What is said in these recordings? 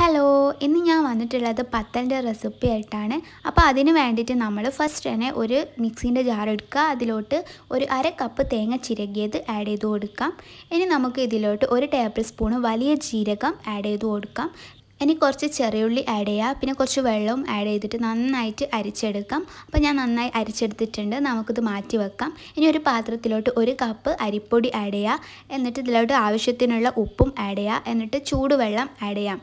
hello ഇന്ന് ഞാൻ വന്നിട്ടുള്ളത് പത്തലിൻ്റെ റെസിപ്പി ആയിട്ടാണ് അപ്പോൾ അതിന് വേണ്ടിയിട്ട് നമ്മൾ ഫസ്റ്റ് തന്നെ ഒരു മിക്സിൻ്റെ ജാർ എടുക്കുക അതിലോട്ട് ഒരു അര കപ്പ് തേങ്ങ ചിരകിയത് ആഡ് ചെയ്ത് കൊടുക്കാം ഇനി നമുക്ക് ഇതിലോട്ട് ഒരു ടേബിൾ സ്പൂണ് വലിയ ജീരകം ആഡ് ചെയ്ത് കൊടുക്കാം ഇനി കുറച്ച് ചെറിയുള്ളി ആഡ് ചെയ്യുക പിന്നെ കുറച്ച് വെള്ളവും ആഡ് ചെയ്തിട്ട് നന്നായിട്ട് അരിച്ചെടുക്കാം അപ്പോൾ ഞാൻ നന്നായി അരിച്ചെടുത്തിട്ടുണ്ട് നമുക്കിത് മാറ്റി വെക്കാം ഇനി ഒരു പാത്രത്തിലോട്ട് ഒരു കപ്പ് അരിപ്പൊടി ആഡ് ചെയ്യുക എന്നിട്ട് ഇതിലോട്ട് ആവശ്യത്തിനുള്ള ഉപ്പും ആഡ് ചെയ്യുക എന്നിട്ട് ചൂടുവെള്ളം ആഡ് ചെയ്യാം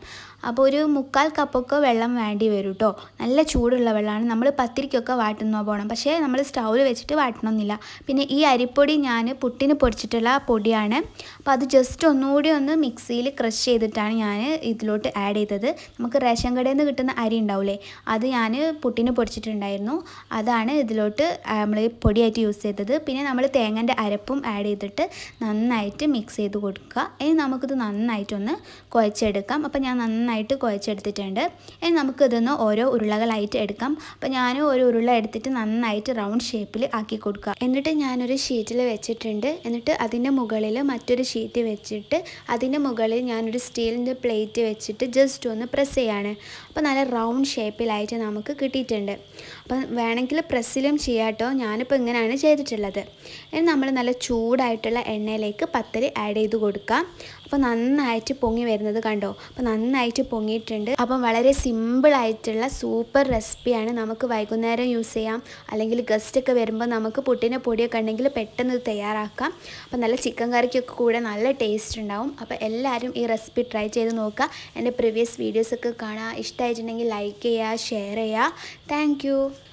അപ്പോൾ ഒരു മുക്കാൽ കപ്പൊക്കെ വെള്ളം വേണ്ടി വരും കേട്ടോ നല്ല ചൂടുള്ള വെള്ളമാണ് നമ്മൾ പത്തിരിക്കൊക്കെ വാട്ടുന്ന പോകണം പക്ഷേ നമ്മൾ സ്റ്റൗവിൽ വെച്ചിട്ട് വാട്ടണമെന്നില്ല പിന്നെ ഈ അരിപ്പൊടി ഞാൻ പുട്ടിന് പൊടിച്ചിട്ടുള്ള പൊടിയാണ് അപ്പോൾ അത് ജസ്റ്റ് ഒന്നുകൂടി ഒന്ന് മിക്സിയിൽ ക്രഷ് ചെയ്തിട്ടാണ് ഞാൻ ഇതിലോട്ട് ആഡ് ചെയ്തത് നമുക്ക് റേഷൻ കടയിൽ നിന്ന് കിട്ടുന്ന അരി ഉണ്ടാവില്ലേ അത് ഞാൻ പുട്ടിന് പൊടിച്ചിട്ടുണ്ടായിരുന്നു അതാണ് ഇതിലോട്ട് നമ്മൾ പൊടിയായിട്ട് യൂസ് ചെയ്തത് പിന്നെ നമ്മൾ തേങ്ങൻ്റെ അരപ്പും ആഡ് ചെയ്തിട്ട് നന്നായിട്ട് മിക്സ് ചെയ്ത് കൊടുക്കുക ഇനി നമുക്കിത് നന്നായിട്ടൊന്ന് കുഴച്ചെടുക്കാം അപ്പോൾ ഞാൻ നന്നായിട്ട് നന്നായിട്ട് കുഴച്ചെടുത്തിട്ടുണ്ട് ഇനി നമുക്കിതൊന്ന് ഓരോ ഉരുളകളായിട്ട് എടുക്കാം അപ്പോൾ ഞാനും ഒരു ഉരുള എടുത്തിട്ട് നന്നായിട്ട് റൗണ്ട് ഷേപ്പിൽ ആക്കി കൊടുക്കുക എന്നിട്ട് ഞാനൊരു ഷീറ്റിൽ വെച്ചിട്ടുണ്ട് എന്നിട്ട് അതിൻ്റെ മുകളിൽ മറ്റൊരു ഷീറ്റ് വെച്ചിട്ട് അതിൻ്റെ മുകളിൽ ഞാനൊരു സ്റ്റീലിൻ്റെ പ്ലേറ്റ് വെച്ചിട്ട് ജസ്റ്റ് ഒന്ന് പ്രസ് ചെയ്യാണ് അപ്പോൾ നല്ല റൗണ്ട് ഷേപ്പിലായിട്ട് നമുക്ക് കിട്ടിയിട്ടുണ്ട് അപ്പം വേണമെങ്കിൽ പ്രസ്സിലും ചെയ്യാട്ടോ ഞാനിപ്പോൾ ഇങ്ങനെയാണ് ചെയ്തിട്ടുള്ളത് ഇനി നമ്മൾ നല്ല ചൂടായിട്ടുള്ള എണ്ണയിലേക്ക് പത്തരി ആഡ് ചെയ്ത് കൊടുക്കാം അപ്പോൾ നന്നായിട്ട് പൊങ്ങി വരുന്നത് കണ്ടോ അപ്പോൾ നന്നായിട്ട് പൊങ്ങിയിട്ടുണ്ട് അപ്പം വളരെ സിമ്പിൾ ആയിട്ടുള്ള സൂപ്പർ റെസിപ്പിയാണ് നമുക്ക് വൈകുന്നേരം യൂസ് ചെയ്യാം അല്ലെങ്കിൽ ഗസ്റ്റൊക്കെ വരുമ്പോൾ നമുക്ക് പുട്ടിൻ്റെ പൊടിയൊക്കെ ഉണ്ടെങ്കിൽ പെട്ടെന്ന് തയ്യാറാക്കാം അപ്പം നല്ല ചിക്കൻ കറിക്കൊക്കെ കൂടെ നല്ല ടേസ്റ്റ് ഉണ്ടാവും അപ്പോൾ എല്ലാവരും ഈ റെസിപ്പി ട്രൈ ചെയ്ത് നോക്കുക എൻ്റെ പ്രീവിയസ് വീഡിയോസൊക്കെ കാണുക ഇഷ്ടമായിട്ടുണ്ടെങ്കിൽ ലൈക്ക് ചെയ്യുക ഷെയർ ചെയ്യുക താങ്ക്